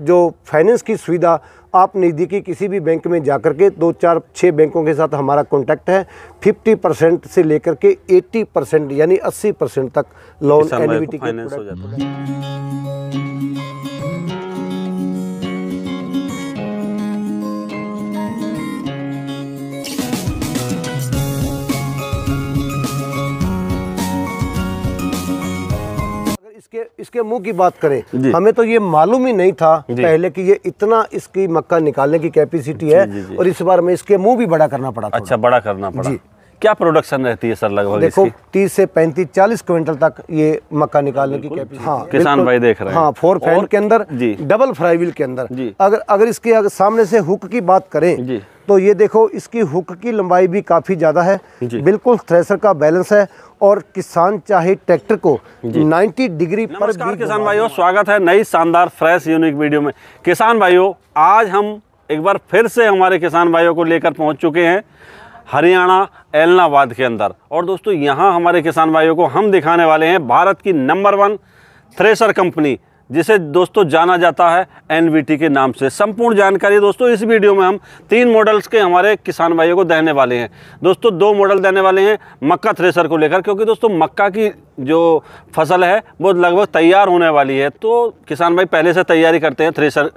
जो फाइनेंस की सुविधा आप नज़दीकी किसी भी बैंक में जाकर के दो चार छः बैंकों के साथ हमारा कॉन्टैक्ट है 50 परसेंट से लेकर के 80 परसेंट यानी 80 परसेंट तक लोन तो एनविटी के उसके मुंह की बात करें हमें तो ये मालूम ही नहीं था पहले कि ये इतना इसकी मक्का निकालने की कैपेसिटी है और इस बार हमें इसके मुंह भी बड़ा करना पड़ा अच्छा बड़ा करना पड़ा क्या प्रोडक्शन रहती है सर लगभग देखो तीस से पैंतीस चालीस क्विंटल तक ये मक्का निकालने की हाँ किसान भाई देख रहे हैं हाँ फोर फैन के अंदर डबल व्हील के अंदर अगर अगर इसके अगर सामने से हुक की बात करें तो ये देखो इसकी हुक की लंबाई भी काफ़ी ज़्यादा है बिल्कुल थ्रेसर का बैलेंस है और किसान चाहे ट्रैक्टर को 90 डिग्री पर भी किसान भाइयों स्वागत है नई शानदार फ्रेश यूनिक वीडियो में किसान भाइयों आज हम एक बार फिर से हमारे किसान भाइयों को लेकर पहुंच चुके हैं हरियाणा एलनाबाद के अंदर और दोस्तों यहाँ हमारे किसान भाइयों को हम दिखाने वाले हैं भारत की नंबर वन थ्रेसर कंपनी जिसे दोस्तों जाना जाता है एन के नाम से संपूर्ण जानकारी दोस्तों इस वीडियो में हम तीन मॉडल्स के हमारे किसान भाइयों को देने वाले हैं दोस्तों दो मॉडल देने वाले हैं मक्का थ्रेसर को लेकर क्योंकि दोस्तों मक्का की जो फसल है वो लगभग तैयार होने वाली है तो किसान भाई पहले से तैयारी करते हैं थ्रेसर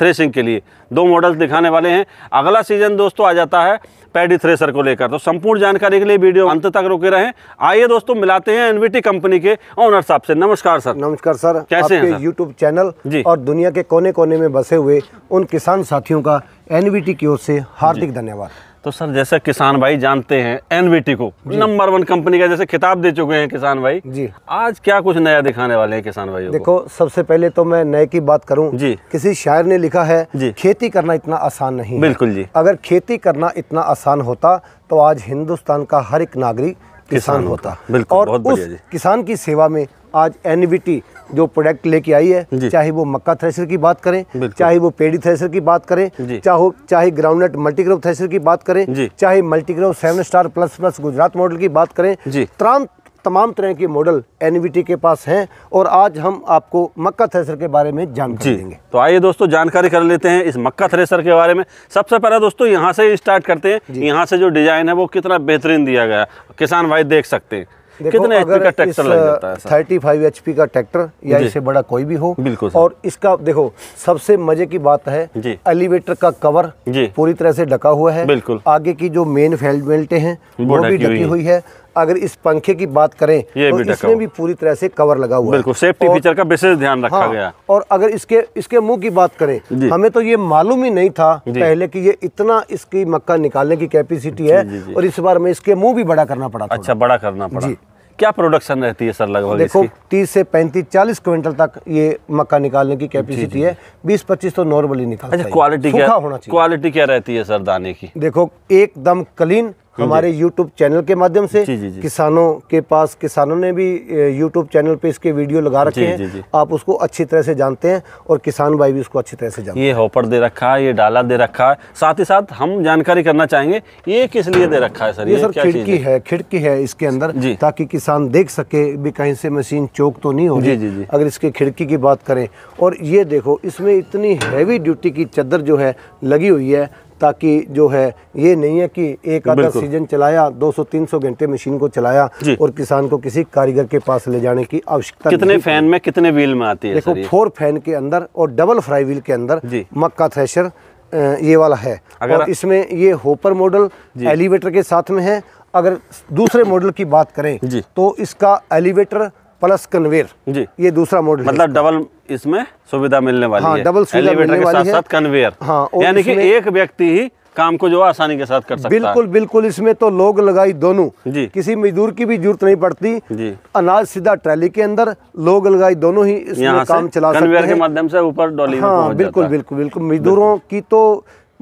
थ्रेसिंग के लिए दो मॉडल्स दिखाने वाले हैं अगला सीजन दोस्तों आ जाता है पैडी थ्रेसर को लेकर तो संपूर्ण जानकारी के लिए वीडियो अंत तक रुके रहें आइए दोस्तों मिलाते हैं एनवीटी कंपनी के ओनर साहब से नमस्कार सर नमस्कार सर कैसे हैं यूट्यूब चैनल जी और दुनिया के कोने कोने में बसे हुए उन किसान साथियों का एनवीटी की ओर से हार्दिक धन्यवाद तो सर जैसे किसान भाई जानते हैं एनवीटी को नंबर वन कंपनी का जैसे खिताब दे चुके हैं किसान भाई जी आज क्या कुछ नया दिखाने वाले हैं किसान भाई देखो सबसे पहले तो मैं नए की बात करूं जी किसी शायर ने लिखा है जी खेती करना इतना आसान नहीं बिल्कुल जी अगर खेती करना इतना आसान होता तो आज हिंदुस्तान का हर एक नागरिक किसान होता बिल्कुल और उस किसान की सेवा में आज एनवीटी जो प्रोडक्ट लेके आई है चाहे वो मक्का थ्रेसर की बात करें चाहे वो पेड़ी थ्रेसर की बात करें चाहे चाहे ग्राउंडनट मल्टीक्रॉप थ्रेसर की बात करें चाहे multigrove seven star plus plus Gujarat model की बात करें तमाम तमाम तरह के मॉडल एनवीटी के पास हैं और आज हम आपको मक्का थ्रेसर के बारे में जानकारी देंगे तो आइए दोस्तों जानकारी कर लेते हैं इस मक्का थ्रेसर के बारे में सबसे पहले दोस्तों यहाँ से स्टार्ट करते हैं यहाँ से जो डिज़ाइन है वो कितना बेहतरीन दिया गया किसान भाई देख सकते हैं कितने अगर का ट्रैक्टर लग जाता है थर्टी फाइव एच का ट्रैक्टर या इससे बड़ा कोई भी हो बिल्कुल और इसका देखो सबसे मजे की बात है एलिवेटर का कवर पूरी तरह से ढका हुआ है बिल्कुल आगे की जो मेन फेल्ट बेल्टें हैं वो भी ढकी हुई है अगर इस पंखे की बात करें ये तो भी इसमें भी पूरी तरह से कवर लगा हुआ बिल्कुल सेफ्टी फीचर का विशेष ध्यान रखा हाँ, गया और अगर इसके इसके मुंह की बात करें हमें तो ये मालूम ही नहीं था पहले कि ये इतना इसकी मक्का निकालने की कैपेसिटी है और इस बार में इसके मुंह भी बड़ा करना पड़ा अच्छा बड़ा करना पड़ा क्या प्रोडक्शन रहती है सर लगभग देखो तीस से पैंतीस चालीस क्विंटल तक ये मक्का निकालने की कैपेसिटी है बीस पच्चीस तो नॉर्मली निकाल क्वालिटी क्या होना चाहिए क्वालिटी क्या रहती है सर दाने की देखो एकदम क्लीन हमारे यूट्यूब चैनल के माध्यम से जी, जी, जी। किसानों के पास किसानों ने भी यूट्यूब चैनल पे इसके वीडियो लगा रखे हैं आप उसको अच्छी तरह से जानते हैं और किसान भाई भी उसको अच्छी तरह से जानते ये होपर दे रखा है ये डाला दे रखा है साथ ही साथ हम जानकारी करना चाहेंगे ये किस लिए दे रखा है सर ये, ये सर खिड़की है खिड़की है इसके अंदर ताकि किसान देख सके भी कहीं से मशीन चौक तो नहीं हो अगर इसके खिड़की की बात करें और ये देखो इसमें इतनी हैवी ड्यूटी की चादर जो है लगी हुई है ताकि जो है ये नहीं है कि एक आधा सीजन चलाया 200-300 घंटे मशीन को चलाया और किसान को किसी कारीगर के पास ले जाने की आवश्यकता कितने फैन में कितने व्हील में आती है देखो फोर फैन के अंदर और डबल फ्राई व्हील के अंदर मक्का थ्रेशर ये वाला है अगर और इसमें ये होपर मॉडल एलिवेटर के साथ में है अगर दूसरे मॉडल की बात करें तो इसका एलिवेटर प्लस कन्वेयर जी ये दूसरा मॉडल मतलब डबल इसमें सुविधा मिलने वाली हाँ, है डबल सुविधा मिलने के वाली साथ, साथ कन्वेयर हाँ, यानी कि एक व्यक्ति ही काम को जो आसानी के साथ कर सकता बिल्कुल बिल्कुल इसमें तो लोग लगाई दोनों जी किसी मजदूर की भी जरूरत नहीं पड़ती जी अनाज सीधा ट्रैली के अंदर लोग लगाई दोनों ही इसमें काम चला सकते हैं के माध्यम से ऊपर डॉली हाँ बिल्कुल बिल्कुल बिल्कुल मजदूरों की तो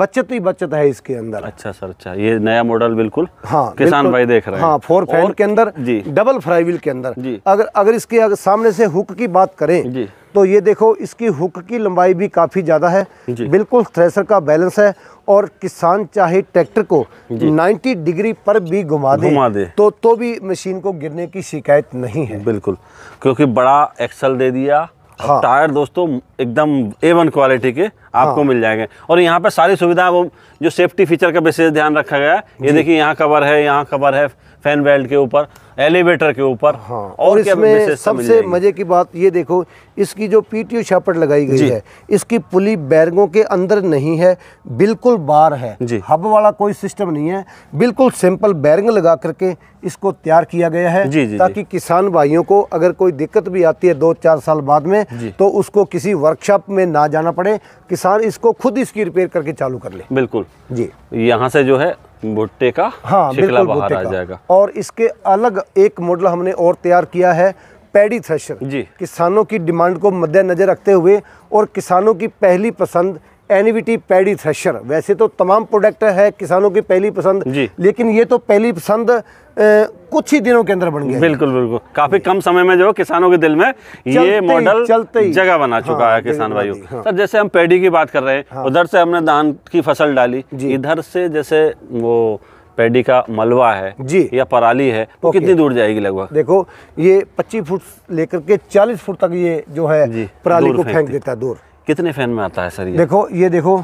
बचत ही बचत है इसके अंदर अच्छा सर अच्छा ये नया मॉडल बिल्कुल हाँ किसान भाई देख रहे हैं हाँ फोर फैन के अंदर जी डबल फ्राई व्हील के अंदर जी अगर अगर इसके अगर सामने से हुक की बात करें जी तो ये देखो इसकी हुक की लंबाई भी काफ़ी ज़्यादा है बिल्कुल थ्रेसर का बैलेंस है और किसान चाहे ट्रैक्टर को 90 डिग्री पर भी घुमा दे, दे तो तो भी मशीन को गिरने की शिकायत नहीं है बिल्कुल क्योंकि बड़ा एक्सल दे दिया हाँ। टायर दोस्तों एकदम ए वन क्वालिटी के आपको हाँ। मिल जाएंगे और यहाँ पर सारी सुविधा वो जो सेफ्टी फीचर का विशेष ध्यान रखा गया है ये देखिए यहाँ कवर है यहाँ कवर है फैन बेल्ट के ऊपर एलिवेटर के ऊपर हाँ। और, इसमें सबसे मजे की बात ये देखो इसकी जो पीटीओ छापट लगाई गई है इसकी पुली बैरगों के अंदर नहीं है बिल्कुल बार है हब वाला कोई सिस्टम नहीं है बिल्कुल सिंपल बैरिंग लगा करके इसको तैयार किया गया है जी, जी, ताकि किसान भाइयों को अगर कोई दिक्कत भी आती है दो चार साल बाद में तो उसको किसी वर्कशॉप में ना जाना पड़े किसान इसको खुद इसकी रिपेयर करके चालू कर ले बिल्कुल जी यहाँ से जो है भुट्टे का हाँ बिल्कुल आ जाएगा और इसके अलग एक मॉडल हमने और तैयार किया है पैडी थ्रेशर जी किसानों की डिमांड को मद्देनजर रखते हुए और किसानों की पहली पसंद एनिविटी पैडी थ्रेशर वैसे तो तमाम प्रोडक्ट है किसानों की पहली पसंद लेकिन ये तो पहली पसंद कुछ ही दिनों के अंदर बन गया बिल्कुल बिल्कुल काफी कम समय में जो किसानों के दिल में ये मॉडल चलते जगह बना हाँ, चुका है किसान भाइयों हाँ। सर जैसे हम पेडी की बात कर रहे हैं हाँ। उधर से हमने धान की फसल डाली इधर से जैसे वो पेडी का मलवा है जी या पराली है वो तो कितनी दूर जाएगी लगभग देखो ये 25 फुट लेकर के 40 फुट तक ये जो है पराली को फेंक देता है दूर कितने फैन में आता है सर ये देखो ये देखो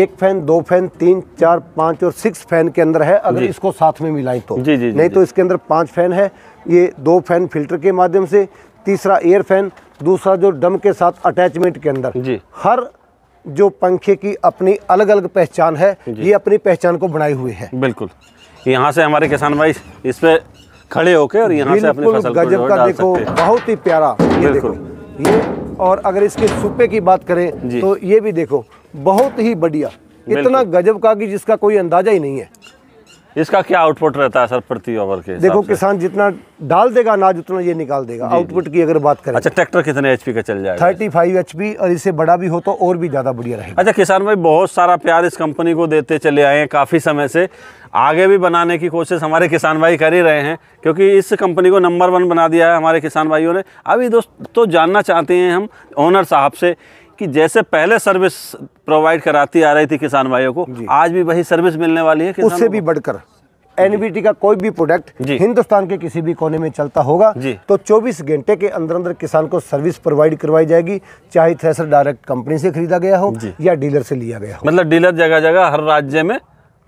एक फैन दो फैन तीन चार पाँच और सिक्स फैन के अंदर है अगर इसको साथ में मिलाएं तो जी, जी, जी, नहीं तो इसके अंदर पाँच फैन है ये दो फैन फिल्टर के माध्यम से तीसरा एयर फैन दूसरा जो डम के साथ अटैचमेंट के अंदर जी हर जो पंखे की अपनी अलग अलग पहचान है ये अपनी पहचान को बनाई हुई है बिल्कुल यहाँ से हमारे किसान भाई इस पे खड़े होके और यहाँ से अपनी फसल गजब का देखो बहुत ही प्यारा ये देखो ये और अगर इसके सुपे की बात करें तो ये भी देखो बहुत ही बढ़िया इतना गजब का कि जिसका कोई अंदाजा ही नहीं है इसका क्या आउटपुट रहता है सर प्रति ओवर के देखो किसान जितना डाल देगा अनाज उतना ये निकाल देगा आउटपुट की अगर बात करें अच्छा ट्रैक्टर कितने एचपी का चल जाएगा थर्टी फाइव एच और इससे बड़ा भी हो तो और भी ज़्यादा बढ़िया रहेगा अच्छा किसान भाई बहुत सारा प्यार इस कंपनी को देते चले आए हैं काफ़ी समय से आगे भी बनाने की कोशिश हमारे किसान भाई कर ही रहे हैं क्योंकि इस कंपनी को नंबर वन बना दिया है हमारे किसान भाइयों ने अभी दोस्तों तो जानना चाहते हैं हम ओनर साहब से कि जैसे पहले सर्विस प्रोवाइड कराती आ रही थी किसान भाइयों को आज भी वही सर्विस मिलने वाली है उससे भी बढ़कर एनबीटी का कोई भी प्रोडक्ट हिंदुस्तान के किसी भी कोने में चलता होगा तो 24 घंटे के अंदर अंदर किसान को सर्विस प्रोवाइड करवाई जाएगी चाहे थ्रेसर डायरेक्ट कंपनी से खरीदा गया हो या डीलर से लिया गया हो मतलब डीलर जगह जगह हर राज्य में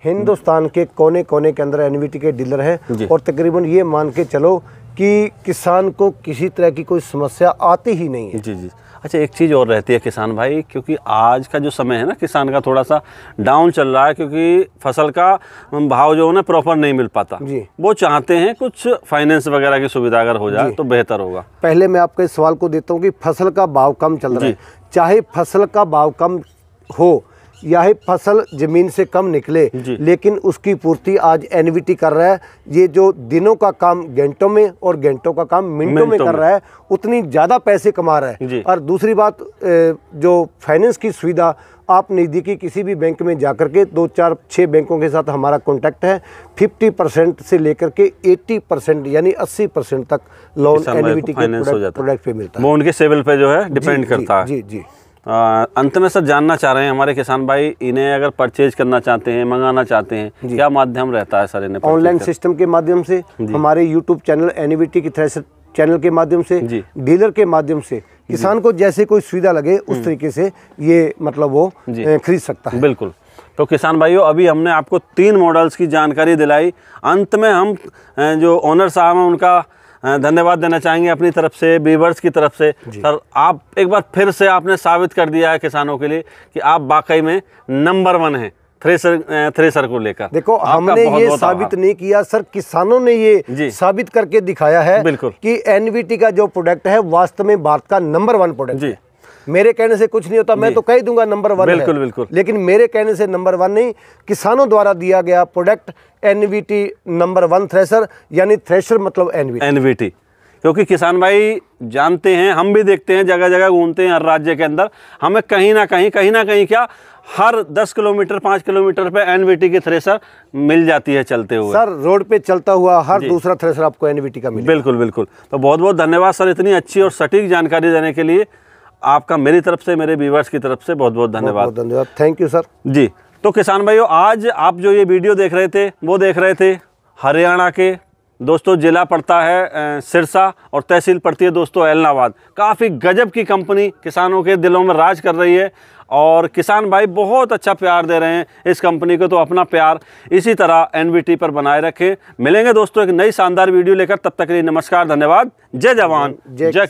हिंदुस्तान के कोने कोने के अंदर एनबीटी के डीलर हैं और तकरीबन ये मान के चलो कि किसान को किसी तरह की कोई समस्या आती ही नहीं है जी जी अच्छा एक चीज़ और रहती है किसान भाई क्योंकि आज का जो समय है ना किसान का थोड़ा सा डाउन चल रहा है क्योंकि फसल का भाव जो है ना प्रॉपर नहीं मिल पाता जी वो चाहते हैं कुछ फाइनेंस वगैरह की सुविधा अगर हो जाए तो बेहतर होगा पहले मैं आपके सवाल को देता हूँ कि फसल का भाव कम चल रहा है चाहे फसल का भाव कम हो यह फसल ज़मीन से कम निकले लेकिन उसकी पूर्ति आज एनवीटी कर रहा है ये जो दिनों का काम घंटों में और घंटों का काम मिनटों में कर रहा है उतनी ज़्यादा पैसे कमा रहा है और दूसरी बात जो फाइनेंस की सुविधा आप नज़दीकी किसी भी बैंक में जाकर के दो चार छः बैंकों के साथ हमारा कॉन्टैक्ट है 50 परसेंट से लेकर के 80 परसेंट यानी 80 परसेंट तक लोन एनिविटी के प्रोडक्ट, प्रोडक्ट पे मिलता है वो उनके सिविल पे जो है डिपेंड करता है जी जी अंत में सर जानना चाह रहे हैं हमारे किसान भाई इन्हें अगर परचेज करना चाहते हैं मंगाना चाहते हैं क्या माध्यम रहता है सर इन्हें ऑनलाइन सिस्टम के माध्यम से हमारे यूट्यूब चैनल एनिविटी की थ्रेसर चैनल के माध्यम से डीलर के माध्यम से किसान को जैसे कोई सुविधा लगे उस हम्म। तरीके से ये मतलब वो खरीद सकता है बिल्कुल तो किसान भाइयों अभी हमने आपको तीन मॉडल्स की जानकारी दिलाई अंत में हम जो ओनर साहब हैं उनका धन्यवाद देना चाहेंगे अपनी तरफ से बीवर्स की तरफ से सर आप एक बार फिर से आपने साबित कर दिया है किसानों के लिए कि आप वाकई में नंबर वन हैं थ्रेसर थ्रेसर को लेकर देखो हमने ये साबित नहीं किया सर किसानों ने ये साबित करके दिखाया है बिल्कुल कि एनवीटी का जो प्रोडक्ट है वास्तव में भारत का नंबर वन प्रोडक्ट जी मेरे कहने से कुछ नहीं होता मैं तो कह दूंगा नंबर वन बिल्कुल बिल्कुल लेकिन मेरे कहने से नंबर वन नहीं किसानों द्वारा दिया गया product NVT number one thresher यानी थ्रेशर मतलब एनवीटी एनवीटी क्योंकि किसान भाई जानते हैं हम भी देखते हैं जगह जगह घूमते हैं हर राज्य के अंदर हमें कहीं ना कहीं कहीं ना कहीं क्या हर 10 किलोमीटर 5 किलोमीटर पे एनवीटी की थ्रेसर मिल जाती है चलते हुए सर रोड पे चलता हुआ हर दूसरा थ्रेसर आपको एनवीटी का मिलेगा बिल्कुल बिल्कुल तो बहुत बहुत धन्यवाद सर इतनी अच्छी और सटीक जानकारी देने के लिए आपका मेरी तरफ से मेरे व्यूवर्स की तरफ से बहुत बहुत धन्यवाद धन्यवाद थैंक यू सर जी तो किसान भाइयों आज आप जो ये वीडियो देख रहे थे वो देख रहे थे हरियाणा के दोस्तों ज़िला पड़ता है सिरसा और तहसील पड़ती है दोस्तों एलनाबाद काफ़ी गजब की कंपनी किसानों के दिलों में राज कर रही है और किसान भाई बहुत अच्छा प्यार दे रहे हैं इस कंपनी को तो अपना प्यार इसी तरह एन पर बनाए रखें मिलेंगे दोस्तों एक नई शानदार वीडियो लेकर तब तक के लिए नमस्कार धन्यवाद जय जवान जय